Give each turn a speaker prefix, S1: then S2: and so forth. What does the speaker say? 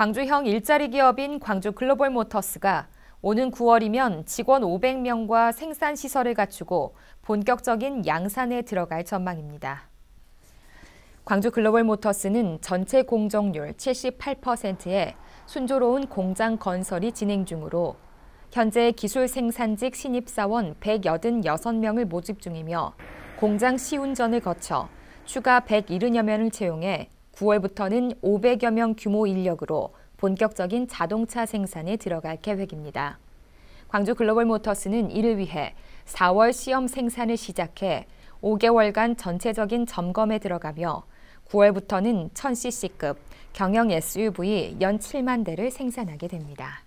S1: 광주형 일자리 기업인 광주 글로벌 모터스가 오는 9월이면 직원 500명과 생산 시설을 갖추고 본격적인 양산에 들어갈 전망입니다. 광주 글로벌 모터스는 전체 공정률 78%에 순조로운 공장 건설이 진행 중으로 현재 기술 생산직 신입사원 186명을 모집 중이며 공장 시운전을 거쳐 추가 170여 명을 채용해 9월부터는 500여 명 규모 인력으로 본격적인 자동차 생산에 들어갈 계획입니다. 광주 글로벌 모터스는 이를 위해 4월 시험 생산을 시작해 5개월간 전체적인 점검에 들어가며 9월부터는 1000cc급 경영 SUV 연 7만 대를 생산하게 됩니다.